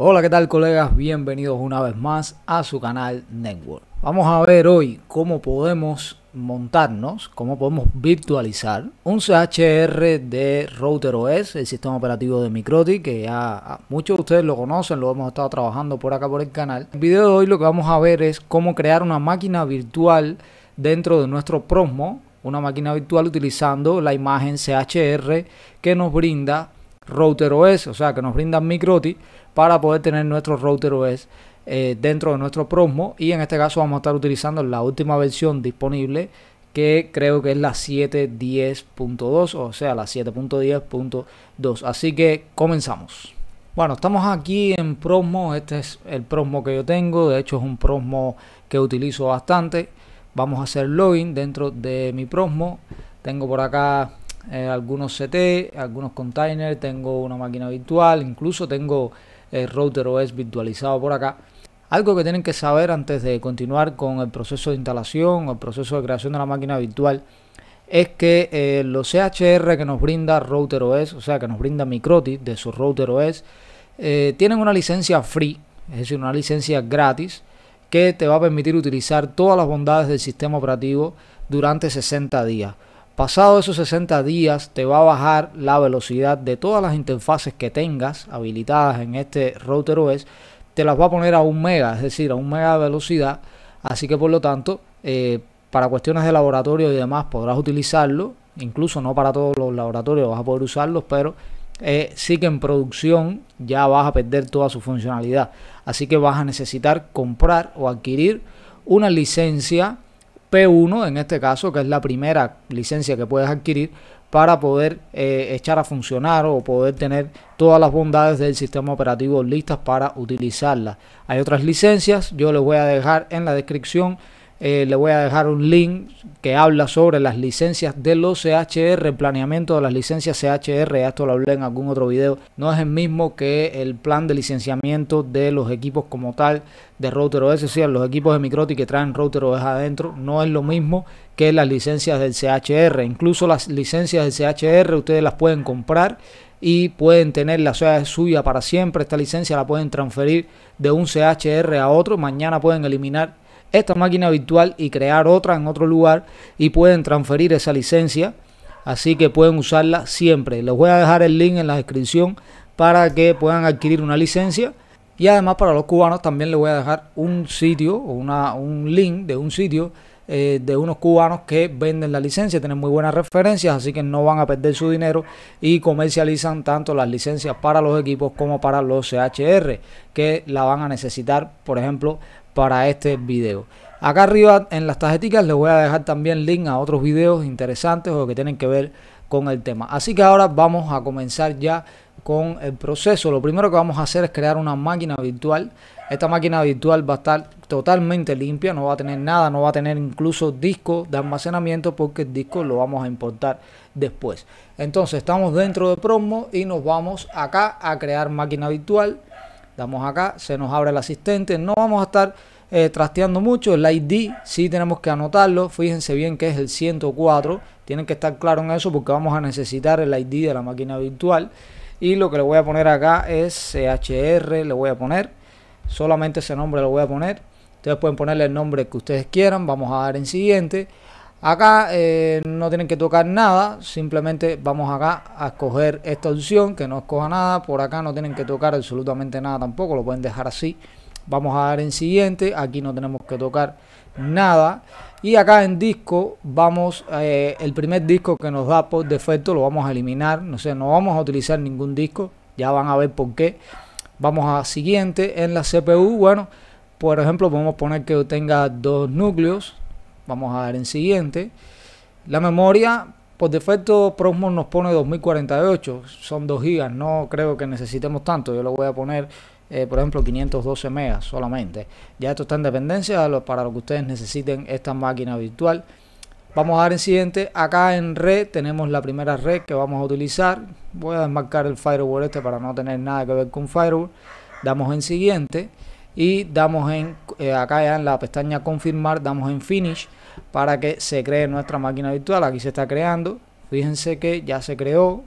Hola, ¿qué tal colegas? Bienvenidos una vez más a su canal Network. Vamos a ver hoy cómo podemos montarnos, cómo podemos virtualizar un CHR de Router el sistema operativo de Microti, que ya muchos de ustedes lo conocen, lo hemos estado trabajando por acá por el canal. En el video de hoy lo que vamos a ver es cómo crear una máquina virtual dentro de nuestro Prosmo, una máquina virtual utilizando la imagen CHR que nos brinda router OS, o sea, que nos brindan microti para poder tener nuestro router OS eh, dentro de nuestro Prosmo y en este caso vamos a estar utilizando la última versión disponible que creo que es la 7.10.2, o sea, la 7.10.2. Así que comenzamos. Bueno, estamos aquí en Prosmo, este es el Prosmo que yo tengo, de hecho es un Prosmo que utilizo bastante. Vamos a hacer login dentro de mi Prosmo. Tengo por acá eh, algunos CT, algunos containers, tengo una máquina virtual, incluso tengo el eh, router OS virtualizado por acá. Algo que tienen que saber antes de continuar con el proceso de instalación o el proceso de creación de la máquina virtual es que eh, los CHR que nos brinda Router OS, o sea que nos brinda Mikrotik de su Router OS, tienen una licencia free, es decir, una licencia gratis que te va a permitir utilizar todas las bondades del sistema operativo durante 60 días. Pasado esos 60 días te va a bajar la velocidad de todas las interfaces que tengas habilitadas en este router OS. Te las va a poner a un mega, es decir, a un mega de velocidad. Así que por lo tanto, eh, para cuestiones de laboratorio y demás podrás utilizarlo. Incluso no para todos los laboratorios vas a poder usarlos, pero eh, sí que en producción ya vas a perder toda su funcionalidad. Así que vas a necesitar comprar o adquirir una licencia P1, en este caso, que es la primera licencia que puedes adquirir para poder eh, echar a funcionar o poder tener todas las bondades del sistema operativo listas para utilizarla. Hay otras licencias, yo les voy a dejar en la descripción eh, le voy a dejar un link que habla sobre las licencias de los CHR, el planeamiento de las licencias CHR, esto lo hablé en algún otro video, no es el mismo que el plan de licenciamiento de los equipos como tal de router OS, o sea, los equipos de Microti que traen router OS adentro, no es lo mismo que las licencias del CHR, incluso las licencias del CHR ustedes las pueden comprar y pueden tenerla, o sea, es suya para siempre, esta licencia la pueden transferir de un CHR a otro, mañana pueden eliminar esta máquina virtual y crear otra en otro lugar y pueden transferir esa licencia. Así que pueden usarla siempre. Les voy a dejar el link en la descripción para que puedan adquirir una licencia. Y además para los cubanos también les voy a dejar un sitio, o un link de un sitio eh, de unos cubanos que venden la licencia, tienen muy buenas referencias, así que no van a perder su dinero y comercializan tanto las licencias para los equipos como para los CHR, que la van a necesitar, por ejemplo, para este vídeo. Acá arriba en las tarjetas les voy a dejar también link a otros videos interesantes o que tienen que ver con el tema. Así que ahora vamos a comenzar ya con el proceso. Lo primero que vamos a hacer es crear una máquina virtual. Esta máquina virtual va a estar totalmente limpia, no va a tener nada, no va a tener incluso disco de almacenamiento porque el disco lo vamos a importar después. Entonces estamos dentro de Promo y nos vamos acá a crear máquina virtual damos acá, se nos abre el asistente, no vamos a estar eh, trasteando mucho, el ID sí tenemos que anotarlo, fíjense bien que es el 104, tienen que estar claros en eso porque vamos a necesitar el ID de la máquina virtual y lo que le voy a poner acá es CHR, le voy a poner, solamente ese nombre lo voy a poner, ustedes pueden ponerle el nombre que ustedes quieran, vamos a dar en siguiente, Acá eh, no tienen que tocar nada, simplemente vamos acá a escoger esta opción que no escoja nada, por acá no tienen que tocar absolutamente nada tampoco, lo pueden dejar así. Vamos a dar en siguiente, aquí no tenemos que tocar nada. Y acá en disco vamos, eh, el primer disco que nos da por defecto lo vamos a eliminar, no sé, no vamos a utilizar ningún disco, ya van a ver por qué. Vamos a siguiente, en la CPU, bueno, por ejemplo podemos poner que tenga dos núcleos, Vamos a dar en siguiente. La memoria, por defecto, Proxmox nos pone 2048. Son 2 GB. No creo que necesitemos tanto. Yo lo voy a poner, eh, por ejemplo, 512 megas solamente. Ya esto está en dependencia para lo que ustedes necesiten esta máquina virtual. Vamos a dar en siguiente. Acá en red tenemos la primera red que vamos a utilizar. Voy a desmarcar el firewall este para no tener nada que ver con firewall. Damos en siguiente y damos en eh, acá en la pestaña confirmar, damos en finish para que se cree nuestra máquina virtual. Aquí se está creando. Fíjense que ya se creó.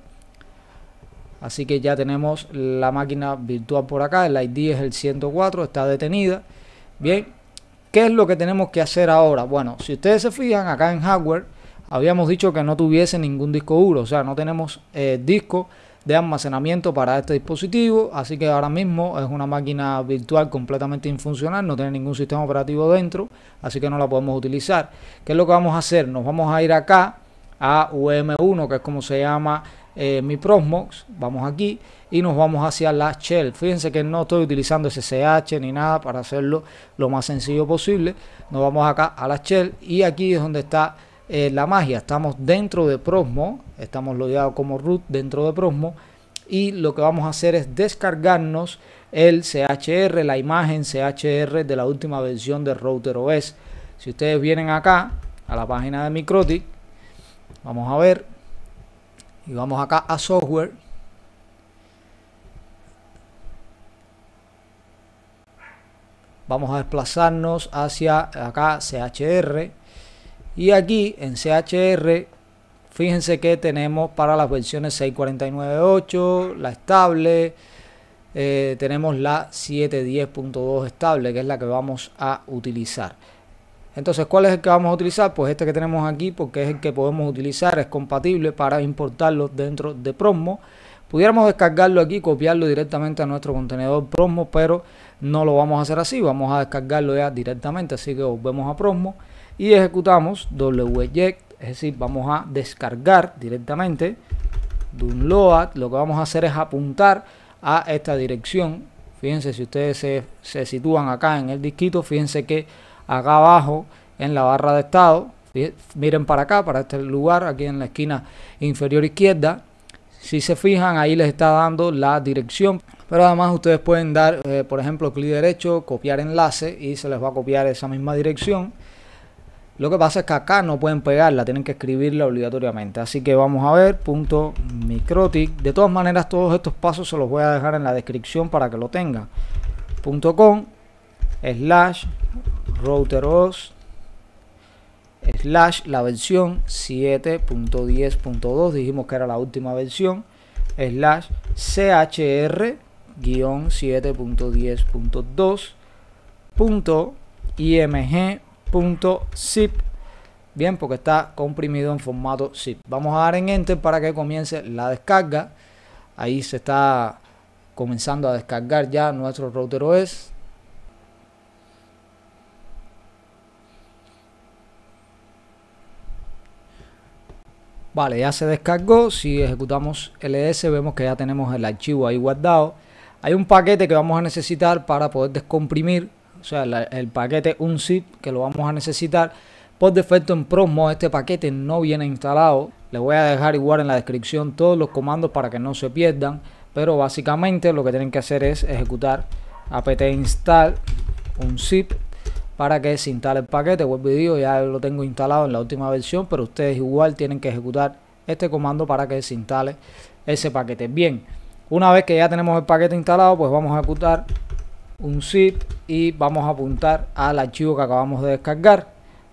Así que ya tenemos la máquina virtual por acá. El ID es el 104, está detenida. Bien, ¿qué es lo que tenemos que hacer ahora? Bueno, si ustedes se fijan acá en hardware, habíamos dicho que no tuviese ningún disco duro. O sea, no tenemos eh, disco de almacenamiento para este dispositivo, así que ahora mismo es una máquina virtual completamente infuncional, no tiene ningún sistema operativo dentro, así que no la podemos utilizar. ¿Qué es lo que vamos a hacer? Nos vamos a ir acá a UM1, que es como se llama eh, mi Proxmox vamos aquí y nos vamos hacia la shell. Fíjense que no estoy utilizando SSH ni nada para hacerlo lo más sencillo posible. Nos vamos acá a la shell y aquí es donde está eh, la magia. Estamos dentro de Prosmo, estamos logueados como root dentro de Prosmo y lo que vamos a hacer es descargarnos el CHR, la imagen CHR de la última versión de Router OS. Si ustedes vienen acá a la página de Mikrotik, vamos a ver y vamos acá a software. Vamos a desplazarnos hacia acá CHR y aquí en CHR, fíjense que tenemos para las versiones 6.49.8, la estable, eh, tenemos la 7.10.2 estable, que es la que vamos a utilizar. Entonces, ¿cuál es el que vamos a utilizar? Pues este que tenemos aquí, porque es el que podemos utilizar, es compatible para importarlo dentro de Promo. Pudiéramos descargarlo aquí, copiarlo directamente a nuestro contenedor Promo, pero no lo vamos a hacer así, vamos a descargarlo ya directamente, así que volvemos a Promo y ejecutamos wget, es decir, vamos a descargar directamente download, lo que vamos a hacer es apuntar a esta dirección. Fíjense, si ustedes se, se sitúan acá en el disquito, fíjense que acá abajo en la barra de estado, miren para acá, para este lugar, aquí en la esquina inferior izquierda. Si se fijan, ahí les está dando la dirección. Pero además ustedes pueden dar, eh, por ejemplo, clic derecho, copiar enlace y se les va a copiar esa misma dirección. Lo que pasa es que acá no pueden pegarla, tienen que escribirla obligatoriamente. Así que vamos a ver, punto microtic. De todas maneras, todos estos pasos se los voy a dejar en la descripción para que lo tengan. com, slash, routeros, slash, la versión 7.10.2, dijimos que era la última versión, slash, chr, guión 7.10.2, img .zip. Bien, porque está comprimido en formato zip. Vamos a dar en enter para que comience la descarga. Ahí se está comenzando a descargar ya nuestro router OS. Vale, ya se descargó. Si ejecutamos ls vemos que ya tenemos el archivo ahí guardado. Hay un paquete que vamos a necesitar para poder descomprimir o sea, el paquete unzip que lo vamos a necesitar. Por defecto en promo este paquete no viene instalado. Le voy a dejar igual en la descripción todos los comandos para que no se pierdan. Pero básicamente lo que tienen que hacer es ejecutar apt install unzip para que se instale el paquete. Web video ya lo tengo instalado en la última versión, pero ustedes igual tienen que ejecutar este comando para que se instale ese paquete. Bien, una vez que ya tenemos el paquete instalado, pues vamos a ejecutar unzip y vamos a apuntar al archivo que acabamos de descargar.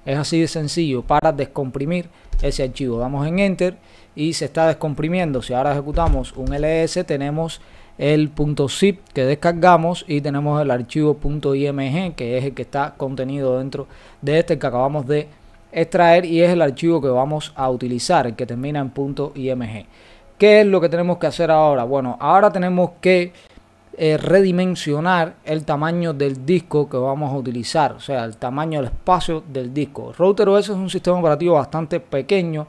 Es así de sencillo para descomprimir ese archivo. Damos en Enter y se está descomprimiendo. Si ahora ejecutamos un ls tenemos el .zip que descargamos y tenemos el archivo .img que es el que está contenido dentro de este que acabamos de extraer y es el archivo que vamos a utilizar, el que termina en .img. ¿Qué es lo que tenemos que hacer ahora? Bueno, ahora tenemos que eh, redimensionar el tamaño del disco que vamos a utilizar, o sea, el tamaño, del espacio del disco. Router es un sistema operativo bastante pequeño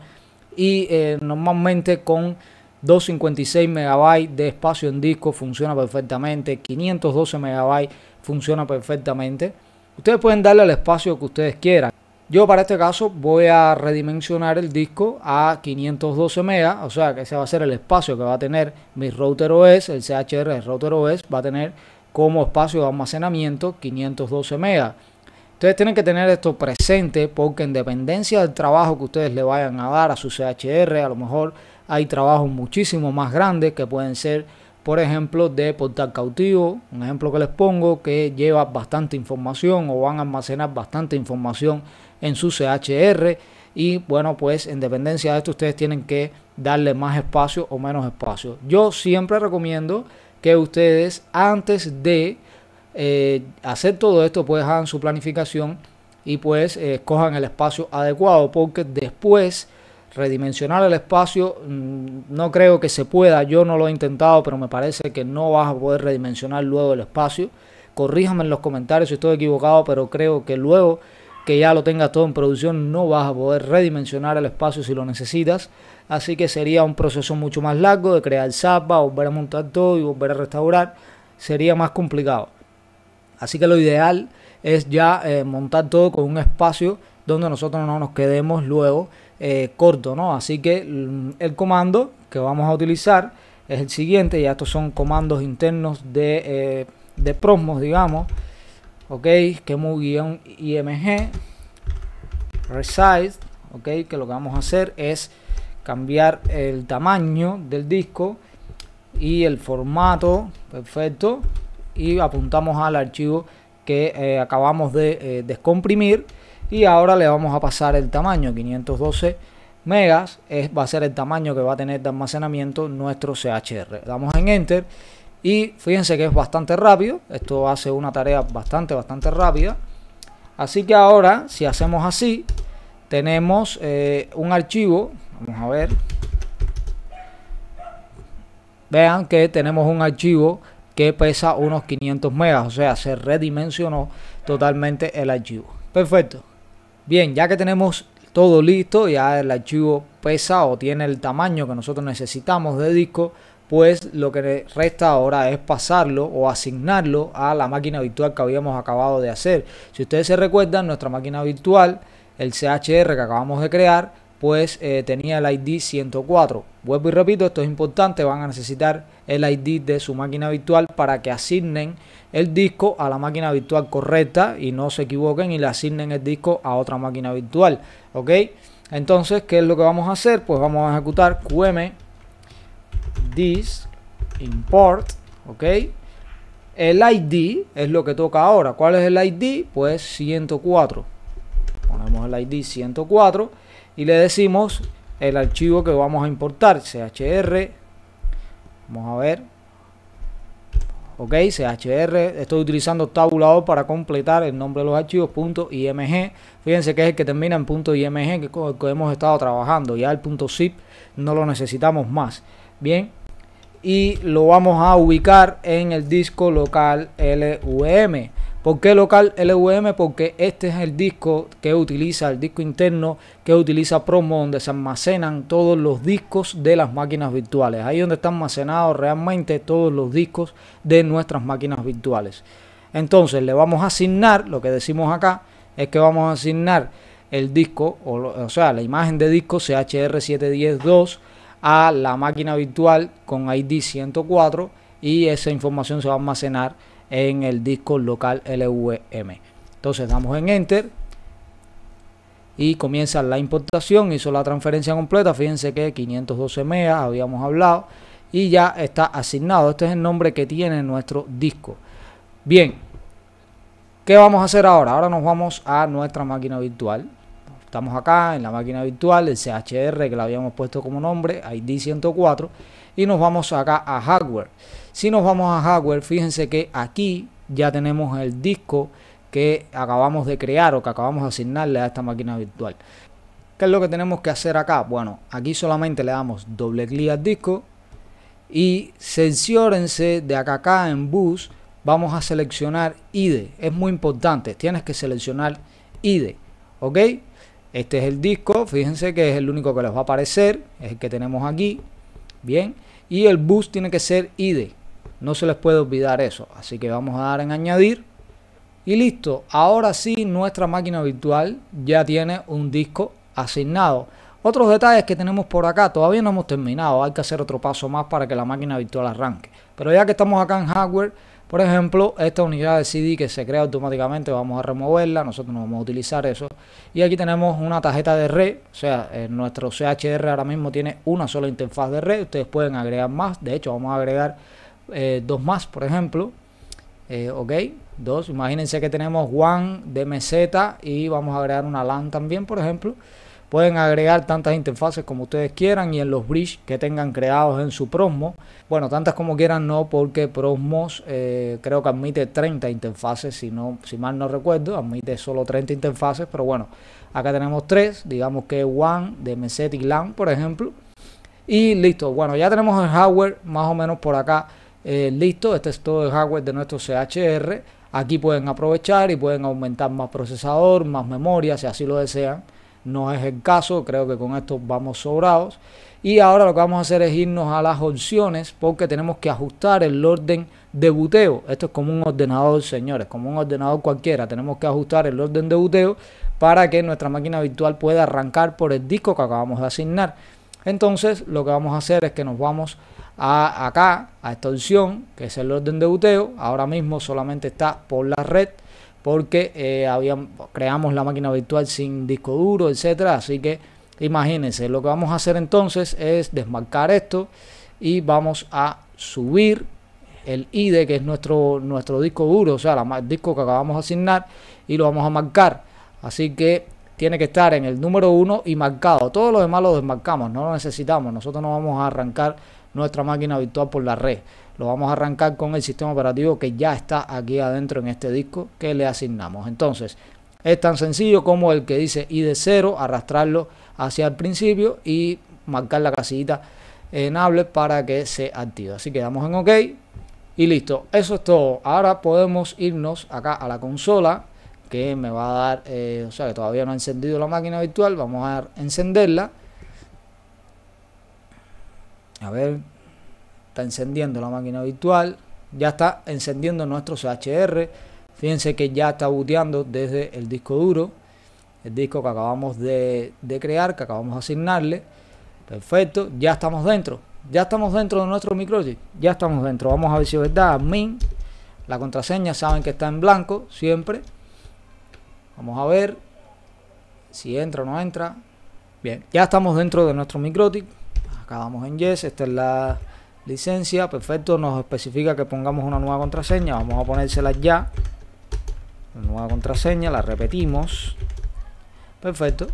y eh, normalmente con 256 MB de espacio en disco funciona perfectamente, 512 MB funciona perfectamente. Ustedes pueden darle el espacio que ustedes quieran. Yo para este caso voy a redimensionar el disco a 512 MB, o sea que ese va a ser el espacio que va a tener mi router OS, el CHR de router OS va a tener como espacio de almacenamiento 512 MB. Ustedes tienen que tener esto presente porque en dependencia del trabajo que ustedes le vayan a dar a su CHR, a lo mejor hay trabajos muchísimo más grandes que pueden ser, por ejemplo, de portal cautivo, un ejemplo que les pongo que lleva bastante información o van a almacenar bastante información en su CHR. Y bueno, pues en dependencia de esto ustedes tienen que darle más espacio o menos espacio. Yo siempre recomiendo que ustedes antes de eh, hacer todo esto pues hagan su planificación y pues eh, escojan el espacio adecuado porque después redimensionar el espacio mm, no creo que se pueda, yo no lo he intentado, pero me parece que no vas a poder redimensionar luego el espacio. Corríjame en los comentarios si estoy equivocado, pero creo que luego que ya lo tengas todo en producción, no vas a poder redimensionar el espacio si lo necesitas. Así que sería un proceso mucho más largo de crear zapa, volver a montar todo y volver a restaurar. Sería más complicado. Así que lo ideal es ya eh, montar todo con un espacio donde nosotros no nos quedemos luego eh, corto, ¿no? Así que mm, el comando que vamos a utilizar es el siguiente. Ya estos son comandos internos de, eh, de Prosmos, digamos ok kemu img resize ok que lo que vamos a hacer es cambiar el tamaño del disco y el formato perfecto y apuntamos al archivo que eh, acabamos de eh, descomprimir y ahora le vamos a pasar el tamaño 512 megas es, va a ser el tamaño que va a tener de almacenamiento nuestro CHR damos en enter y fíjense que es bastante rápido. Esto hace una tarea bastante, bastante rápida. Así que ahora, si hacemos así, tenemos eh, un archivo. Vamos a ver. Vean que tenemos un archivo que pesa unos 500 megas. O sea, se redimensionó totalmente el archivo. Perfecto. Bien, ya que tenemos todo listo, ya el archivo pesa o tiene el tamaño que nosotros necesitamos de disco pues lo que resta ahora es pasarlo o asignarlo a la máquina virtual que habíamos acabado de hacer. Si ustedes se recuerdan, nuestra máquina virtual, el CHR que acabamos de crear, pues eh, tenía el ID 104. Vuelvo y repito, esto es importante, van a necesitar el ID de su máquina virtual para que asignen el disco a la máquina virtual correcta y no se equivoquen y le asignen el disco a otra máquina virtual. ¿Ok? Entonces, ¿qué es lo que vamos a hacer? Pues vamos a ejecutar QM this import, ¿ok? El ID es lo que toca ahora. ¿Cuál es el ID? Pues 104. Ponemos el ID 104 y le decimos el archivo que vamos a importar, chr. Vamos a ver. Ok, chr. Estoy utilizando tabulador para completar el nombre de los archivos, .img. Fíjense que es el que termina en .img que, que hemos estado trabajando. Ya el punto .zip no lo necesitamos más. Bien, y lo vamos a ubicar en el disco local LVM. ¿Por qué local LVM? Porque este es el disco que utiliza, el disco interno que utiliza Promo, donde se almacenan todos los discos de las máquinas virtuales. Ahí donde están almacenados realmente todos los discos de nuestras máquinas virtuales. Entonces le vamos a asignar, lo que decimos acá, es que vamos a asignar el disco, o, sea, la imagen de disco CHR7102 a la máquina virtual con ID 104 y esa información se va a almacenar en el disco local LVM. Entonces damos en Enter y comienza la importación, hizo la transferencia completa, fíjense que 512 mea habíamos hablado y ya está asignado, este es el nombre que tiene nuestro disco. Bien, ¿qué vamos a hacer ahora? Ahora nos vamos a nuestra máquina virtual Estamos acá en la máquina virtual, el CHR que le habíamos puesto como nombre, ID 104, y nos vamos acá a hardware. Si nos vamos a hardware, fíjense que aquí ya tenemos el disco que acabamos de crear o que acabamos de asignarle a esta máquina virtual. ¿Qué es lo que tenemos que hacer acá? Bueno, aquí solamente le damos doble clic al disco y cerciórense de acá acá en bus vamos a seleccionar ID. Es muy importante, tienes que seleccionar ID, ¿ok? Este es el disco, fíjense que es el único que les va a aparecer, es el que tenemos aquí, bien. Y el bus tiene que ser ID, no se les puede olvidar eso. Así que vamos a dar en añadir y listo. Ahora sí, nuestra máquina virtual ya tiene un disco asignado. Otros detalles que tenemos por acá, todavía no hemos terminado, hay que hacer otro paso más para que la máquina virtual arranque. Pero ya que estamos acá en hardware, por ejemplo, esta unidad de CD que se crea automáticamente, vamos a removerla, nosotros no vamos a utilizar eso. Y aquí tenemos una tarjeta de red, o sea, eh, nuestro CHR ahora mismo tiene una sola interfaz de red, ustedes pueden agregar más, de hecho vamos a agregar eh, dos más, por ejemplo. Eh, ok, dos, imagínense que tenemos one DMZ y vamos a agregar una LAN también, por ejemplo. Pueden agregar tantas interfaces como ustedes quieran y en los bridge que tengan creados en su Prosmo. Bueno, tantas como quieran no, porque Prosmos eh, creo que admite 30 interfaces, si, si mal no recuerdo, admite solo 30 interfaces, pero bueno, acá tenemos tres, digamos que One de Meset y LAN, por ejemplo. Y listo, bueno, ya tenemos el hardware más o menos por acá eh, listo. Este es todo el hardware de nuestro CHR. Aquí pueden aprovechar y pueden aumentar más procesador, más memoria, si así lo desean no es el caso, creo que con esto vamos sobrados. Y ahora lo que vamos a hacer es irnos a las opciones porque tenemos que ajustar el orden de buteo. Esto es como un ordenador, señores, como un ordenador cualquiera. Tenemos que ajustar el orden de buteo para que nuestra máquina virtual pueda arrancar por el disco que acabamos de asignar. Entonces lo que vamos a hacer es que nos vamos a acá, a esta opción, que es el orden de buteo. Ahora mismo solamente está por la red porque eh, habíamos, creamos la máquina virtual sin disco duro, etcétera. Así que imagínense, lo que vamos a hacer entonces es desmarcar esto y vamos a subir el ID que es nuestro, nuestro disco duro, o sea, la, el disco que acabamos de asignar y lo vamos a marcar. Así que tiene que estar en el número 1 y marcado. Todo lo demás lo desmarcamos, no lo necesitamos. Nosotros no vamos a arrancar nuestra máquina virtual por la red lo vamos a arrancar con el sistema operativo que ya está aquí adentro en este disco que le asignamos. Entonces, es tan sencillo como el que dice ID 0, arrastrarlo hacia el principio y marcar la casita enable para que se active. Así que damos en OK y listo. Eso es todo. Ahora podemos irnos acá a la consola que me va a dar, eh, o sea que todavía no ha encendido la máquina virtual. Vamos a encenderla. A ver, encendiendo la máquina virtual, ya está encendiendo nuestro HR, fíjense que ya está booteando desde el disco duro, el disco que acabamos de, crear, que acabamos de asignarle, perfecto, ya estamos dentro, ya estamos dentro de nuestro microchip, ya estamos dentro, vamos a ver si es verdad, admin, la contraseña saben que está en blanco siempre, vamos a ver si entra o no entra, bien, ya estamos dentro de nuestro acá acabamos en yes, esta es la licencia, perfecto, nos especifica que pongamos una nueva contraseña, vamos a ponérsela ya, nueva contraseña, la repetimos, perfecto,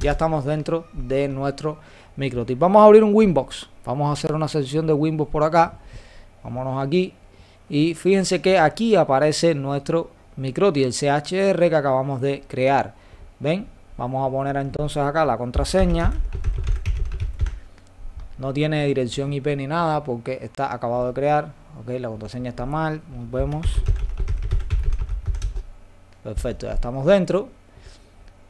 ya estamos dentro de nuestro microtip. Vamos a abrir un Winbox, vamos a hacer una sesión de Winbox por acá, vámonos aquí, y fíjense que aquí aparece nuestro microtip, el CHR que acabamos de crear, ¿ven? Vamos a poner entonces acá la contraseña, no tiene dirección IP ni nada porque está acabado de crear ok la contraseña está mal nos vemos perfecto ya estamos dentro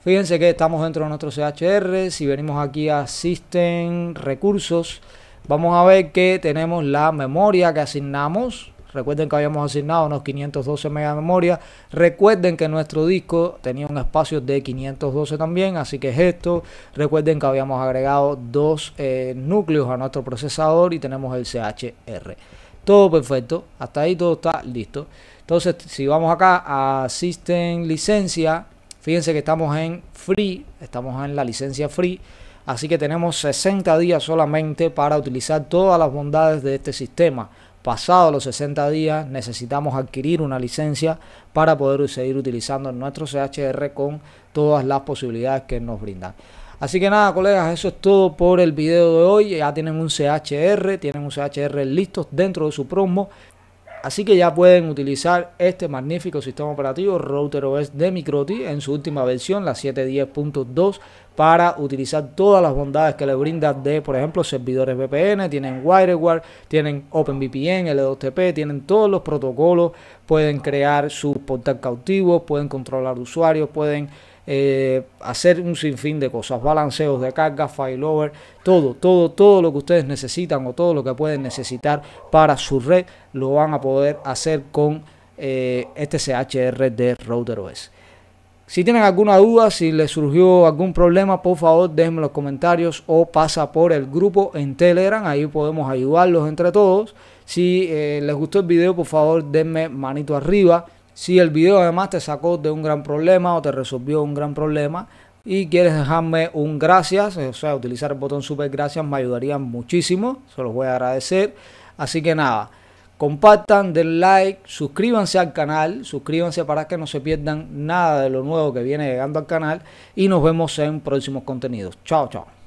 fíjense que estamos dentro de nuestro CHR si venimos aquí a System Recursos vamos a ver que tenemos la memoria que asignamos Recuerden que habíamos asignado unos 512 mega memoria. Recuerden que nuestro disco tenía un espacio de 512 también, así que es esto. Recuerden que habíamos agregado dos eh, núcleos a nuestro procesador y tenemos el CHR. Todo perfecto, hasta ahí todo está listo. Entonces, si vamos acá a System Licencia, fíjense que estamos en Free, estamos en la licencia Free. Así que tenemos 60 días solamente para utilizar todas las bondades de este sistema pasados los 60 días necesitamos adquirir una licencia para poder seguir utilizando nuestro CHR con todas las posibilidades que nos brindan. Así que nada, colegas, eso es todo por el video de hoy. Ya tienen un CHR, tienen un CHR listos dentro de su promo. Así que ya pueden utilizar este magnífico sistema operativo Router OS de Microti en su última versión, la 710.2, para utilizar todas las bondades que le brinda de, por ejemplo, servidores VPN, tienen WireGuard, tienen OpenVPN, L2TP, tienen todos los protocolos, pueden crear su portal cautivo, pueden controlar usuarios, pueden eh, hacer un sinfín de cosas, balanceos de carga, failover, todo, todo, todo lo que ustedes necesitan o todo lo que pueden necesitar para su red lo van a poder hacer con eh, este CHR de RouterOS. Si tienen alguna duda, si les surgió algún problema, por favor déjenme los comentarios o pasa por el grupo en Telegram, ahí podemos ayudarlos entre todos. Si eh, les gustó el video, por favor denme manito arriba, si el video además te sacó de un gran problema o te resolvió un gran problema y quieres dejarme un gracias, o sea, utilizar el botón super gracias me ayudaría muchísimo, se los voy a agradecer. Así que nada, compartan, den like, suscríbanse al canal, suscríbanse para que no se pierdan nada de lo nuevo que viene llegando al canal y nos vemos en próximos contenidos. Chao, chao.